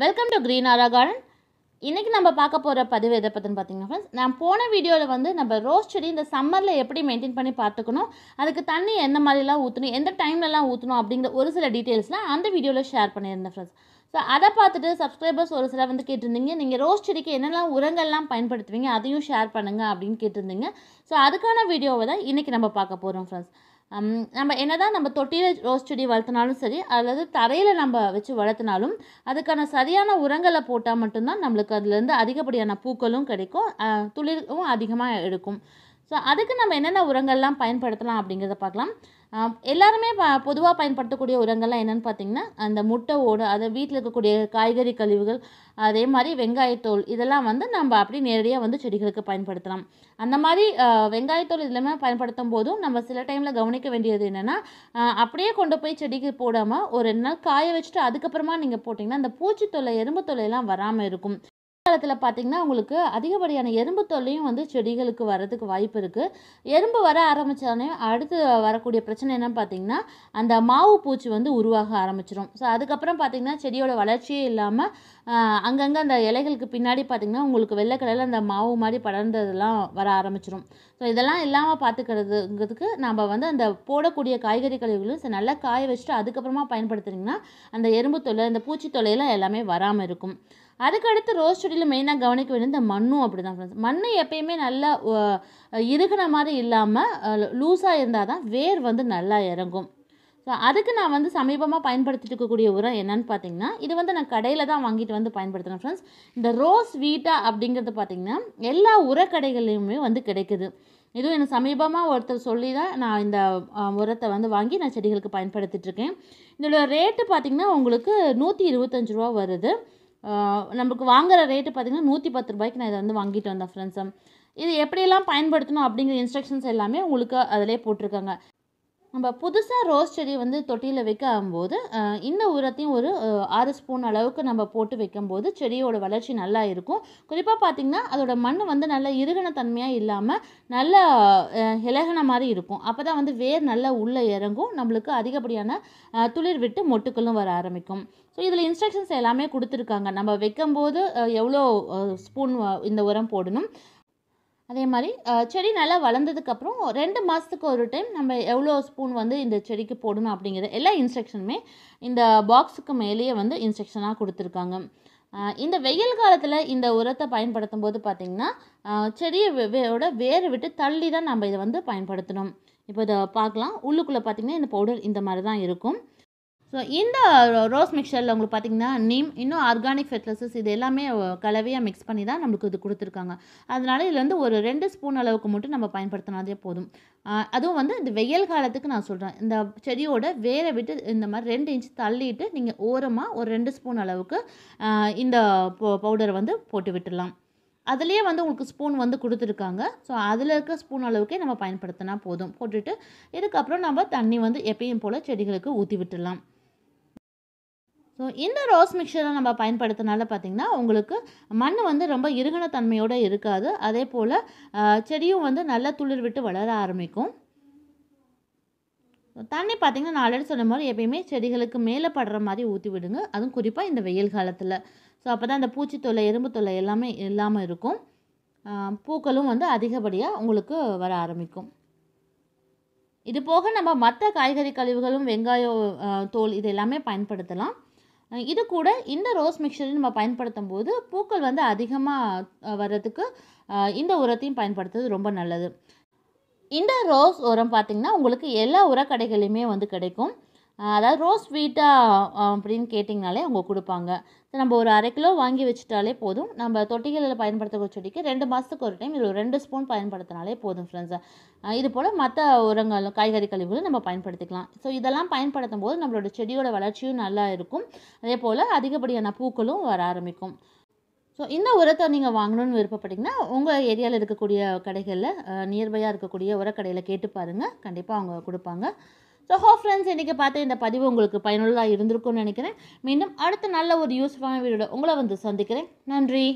welcome to green aura garden இன்றைக்கி நம்ம பார்க்க போகிற பதிவு எதை பற்றின்னு பார்த்தீங்கன்னா ஃப்ரெண்ட்ஸ் நான் போன வீடியோவில் வந்து நம்ம ரோஸ் செடி இந்த சம்மரில் எப்படி மெயின்டைன் பண்ணி பார்த்துக்கணும் அதுக்கு தண்ணி எந்த மாதிரிலாம் ஊற்றணும் எந்த டைம்லலாம் ஊற்றணும் அப்படிங்கிற ஒரு சில டீட்டெயில்ஸ்லாம் அந்த வீடியோவில் ஷேர் பண்ணியிருந்தேன் ஃப்ரெண்ட்ஸ் ஸோ அதை பார்த்துட்டு சப்ஸ்கிரைபர்ஸ் ஒரு சில வந்து கேட்டிருந்தீங்க நீங்கள் ரோஸ் செடிக்கு என்னெல்லாம் உரங்கள்லாம் பயன்படுத்துவீங்க அதையும் ஷேர் பண்ணுங்கள் அப்படின்னு கேட்டிருந்தீங்க ஸோ அதுக்கான வீடியோவை தான் இன்றைக்கி நம்ம பார்க்க போகிறோம் ஃப்ரெண்ட்ஸ் நம்ம என்ன தான் நம்ம தொட்டியில் ரோஸ் செடி வளர்த்தினாலும் சரி அல்லது தரையில் நம்ம வச்சு வளர்த்தினாலும் அதுக்கான சரியான உரங்களை போட்டால் மட்டும்தான் நம்மளுக்கு அதுலேருந்து அதிகப்படியான பூக்களும் கிடைக்கும் துளிரும் அதிகமாக எடுக்கும் ஸோ அதுக்கு நம்ம என்னென்ன உரங்கள்லாம் பயன்படுத்தலாம் அப்படிங்கிறத பார்க்கலாம் எல்லாருமே ப பொதுவாக பயன்படுத்தக்கூடிய உரங்கள்லாம் என்னென்னு பார்த்தீங்கன்னா அந்த முட்டை ஓடு அதை வீட்டில் இருக்கக்கூடிய காய்கறி கழிவுகள் அதே மாதிரி வெங்காயத்தோல் இதெல்லாம் வந்து நம்ம அப்படியே நேரடியாக வந்து செடிகளுக்கு பயன்படுத்தலாம் அந்த மாதிரி வெங்காயத்தோல் இதெல்லாமே பயன்படுத்தும் போதும் நம்ம சில டைமில் கவனிக்க வேண்டியது என்னென்னா அப்படியே கொண்டு போய் செடிக்கு போடாமல் ஒரு ரெண்டு நாள் காய வச்சுட்டு அதுக்கப்புறமா நீங்கள் போட்டிங்கன்னா அந்த பூச்சி தொல்லை எறும்பு தொல்லையெல்லாம் வராமல் இருக்கும் காலத்தில் பார்த்திங்கன்னா உங்களுக்கு அதிகப்படியான எறும்பு தொல்லையும் வந்து செடிகளுக்கு வர்றதுக்கு வாய்ப்பு இருக்குது எறும்பு வர ஆரம்பித்தோடனே அடுத்து வரக்கூடிய பிரச்சனை என்னன்னு பார்த்தீங்கன்னா அந்த மாவு பூச்சி வந்து உருவாக ஆரம்பிச்சிடும் ஸோ அதுக்கப்புறம் பார்த்திங்கன்னா செடியோட வளர்ச்சியே இல்லாமல் அங்கங்கே அந்த இலைகளுக்கு பின்னாடி பார்த்திங்கன்னா உங்களுக்கு வெள்ளை கலரில் அந்த மாவு மாதிரி படர்ந்ததெல்லாம் வர ஆரம்பிச்சிடும் ஸோ இதெல்லாம் இல்லாமல் பார்த்துக்கிறதுங்கிறதுக்கு நம்ம வந்து அந்த போடக்கூடிய காய்கறி கழிவுகளும் நல்லா காய வச்சுட்டு அதுக்கப்புறமா பயன்படுத்துனீங்கன்னா அந்த எறும்பு தொல்லை அந்த பூச்சி தொல்லையெல்லாம் எல்லாமே வராமல் இருக்கும் அதுக்கடுத்து ரோஸ் செடியில் மெயினாக கவனிக்க வேண்டியது இந்த மண்ணும் அப்படி தான் ஃப்ரெண்ட்ஸ் மண் எப்பயுமே நல்லா இருக்கிற மாதிரி இல்லாமல் லூஸாக இருந்தால் தான் வேர் வந்து நல்லா இறங்கும் ஸோ அதுக்கு நான் வந்து சமீபமாக பயன்படுத்திட்டு இருக்கக்கூடிய உரம் என்னன்னு பார்த்தீங்கன்னா இது வந்து நான் கடையில் தான் வாங்கிட்டு வந்து பயன்படுத்தினேன் ஃப்ரெண்ட்ஸ் இந்த ரோஸ் வீட்டா அப்படிங்கிறது பார்த்திங்கன்னா எல்லா உரக்கடைகள்லையுமே வந்து கிடைக்குது இதுவும் எனக்கு சமீபமாக ஒருத்தர் சொல்லி தான் நான் இந்த உரத்தை வந்து வாங்கி நான் செடிகளுக்கு பயன்படுத்திகிட்ருக்கேன் இதோட ரேட்டு பார்த்திங்கன்னா உங்களுக்கு நூற்றி இருபத்தஞ்சி ரூபா வருது நமக்கு வாங்குகிற ரேட்டு பார்த்திங்கன்னா நூற்றி பத்து ரூபாய்க்கு நான் இதை வந்து வாங்கிட்டு வந்தேன் ஃப்ரெண்ட்ஸ் இது எப்படியெல்லாம் பயன்படுத்தணும் அப்படிங்கிற இன்ஸ்ட்ரக்ஷன்ஸ் எல்லாமே உங்களுக்கு அதிலே போட்டிருக்காங்க நம்ம புதுசாக ரோஸ் செடி வந்து தொட்டியில் வைக்கும்போது இந்த உரத்தையும் ஒரு ஆறு ஸ்பூன் அளவுக்கு நம்ம போட்டு வைக்கும்போது செடியோட வளர்ச்சி நல்லா இருக்கும் குறிப்பாக பார்த்திங்கன்னா அதோடய மண் வந்து நல்ல இருகின தன்மையாக இல்லாமல் நல்ல இலகின மாதிரி இருக்கும் அப்போ தான் வந்து வேர் நல்லா உள்ளே இறங்கும் நம்மளுக்கு அதிகப்படியான துளிர் விட்டு மொட்டுக்களும் வர ஆரம்பிக்கும் ஸோ இதில் இன்ஸ்ட்ரக்ஷன்ஸ் எல்லாமே கொடுத்துருக்காங்க நம்ம வைக்கும்போது எவ்வளோ ஸ்பூன் இந்த உரம் போடணும் அதே மாதிரி செடி நல்லா வளர்ந்ததுக்கப்புறம் ரெண்டு மாதத்துக்கு ஒரு டைம் நம்ம எவ்வளோ ஸ்பூன் வந்து இந்த செடிக்கு போடணும் அப்படிங்கிற எல்லா இன்ஸ்ட்ரக்ஷனுமே இந்த பாக்ஸுக்கு மேலேயே வந்து இன்ஸ்ட்ரக்ஷனாக கொடுத்துருக்காங்க இந்த வெயில் காலத்தில் இந்த உரத்தை பயன்படுத்தும் போது பார்த்திங்கன்னா செடியோட வேறு விட்டு தள்ளி தான் நம்ம இதை வந்து பயன்படுத்தணும் இப்போ இதை பார்க்கலாம் உள்ளுக்குள்ளே பார்த்திங்கன்னா இந்த பவுடர் இந்த மாதிரி தான் இருக்கும் ஸோ இந்த ரோஸ் uh, மிக்சரில் உங்களுக்கு பார்த்திங்கன்னா நீம் இன்னும் ஆர்கானிக் ஃபெர்டிலைசர்ஸ் இது எல்லாமே uh, கலவையாக மிக்ஸ் பண்ணி தான் நம்மளுக்கு இது கொடுத்துருக்காங்க அதனால் இதில் வந்து ஒரு ரெண்டு ஸ்பூன் அளவுக்கு மட்டும் நம்ம பயன்படுத்தினாதே போதும் அதுவும் வந்து இந்த வெயில் காலத்துக்கு நான் சொல்கிறேன் இந்த செடியோட வேரை விட்டு இந்த மாதிரி ரெண்டு இன்ச் தள்ளிட்டு நீங்கள் ஓரமாக ஒரு ரெண்டு ஸ்பூன் அளவுக்கு இந்த பவுடரை வந்து போட்டு விட்டுடலாம் அதுலேயே வந்து உங்களுக்கு ஸ்பூன் வந்து கொடுத்துருக்காங்க ஸோ அதில் இருக்க ஸ்பூன் அளவுக்கே நம்ம பயன்படுத்தினா போதும் போட்டுட்டு இதுக்கப்புறம் நம்ம தண்ணி வந்து எப்பயும் போல் செடிகளுக்கு ஊற்றி விட்டுடலாம் ஸோ இந்த ரோஸ் மிக்சரை நம்ம பயன்படுத்தினால பார்த்திங்கன்னா உங்களுக்கு மண் வந்து ரொம்ப இருகின தன்மையோடு இருக்காது அதே போல் செடியும் வந்து நல்லா துளிர் விட்டு வளர ஆரம்பிக்கும் தண்ணி பார்த்திங்கன்னா நான் ஆல்ரெடி சொன்ன மாதிரி எப்பயுமே செடிகளுக்கு மேலே படுற மாதிரி ஊற்றி விடுங்க அதுவும் குறிப்பாக இந்த வெயில் காலத்தில் ஸோ அப்போ தான் இந்த பூச்சி தொல்லை எறும்பு தொல்லை எல்லாமே இல்லாமல் இருக்கும் பூக்களும் வந்து அதிகப்படியாக உங்களுக்கு வர ஆரம்பிக்கும் இது போக நம்ம மற்ற காய்கறி கழிவுகளும் வெங்காயம் தோல் இது எல்லாமே பயன்படுத்தலாம் இது கூட இந்த ரோஸ் மிக்சரை நம்ம பயன்படுத்தும் போது பூக்கள் வந்து அதிகமாக வர்றதுக்கு இந்த உரத்தையும் பயன்படுத்துறது ரொம்ப நல்லது இந்த ரோஸ் உரம் பார்த்திங்கன்னா உங்களுக்கு எல்லா உரக்கடைகளிலுமே வந்து கிடைக்கும் அதாவது ரோஸ் ஸ்வீட்டாக அப்படின்னு கேட்டிங்கனாலே அவங்க கொடுப்பாங்க நம்ம ஒரு அரை கிலோ வாங்கி வச்சுட்டாலே போதும் நம்ம தொட்டிகளில் பயன்படுத்தக்கூடிய செடிக்கு ரெண்டு மாதத்துக்கு ஒரு டைம் இது ரெண்டு ஸ்பூன் பயன்படுத்தினாலே போதும் ஃப்ரெண்ட்ஸ் இது போல் மற்ற உரங்களும் காய்கறி கழிவுகளும் நம்ம பயன்படுத்திக்கலாம் ஸோ இதெல்லாம் பயன்படுத்தும் போது நம்மளோட செடியோட வளர்ச்சியும் நல்லா இருக்கும் அதே போல் அதிகப்படியான பூக்களும் வர ஆரம்பிக்கும் ஸோ இந்த உரத்தை நீங்கள் வாங்கணும்னு விருப்பப்பட்டிங்கன்னா உங்கள் ஏரியாவில் இருக்கக்கூடிய கடைகளில் நியர்பையாக இருக்கக்கூடிய உரக்கடையில் கேட்டு பாருங்கள் கண்டிப்பாக அவங்க கொடுப்பாங்க ஸோ ஹோ ஃப்ரெண்ட்ஸ் இன்றைக்கி பார்த்து இந்த பதிவு உங்களுக்கு பயனுள்ளதாக இருந்திருக்கும்னு நினைக்கிறேன் மீண்டும் அடுத்த நல்ல ஒரு யூஸ்ஃபுல்லான வீடியோட உங்களை வந்து சந்திக்கிறேன் நன்றி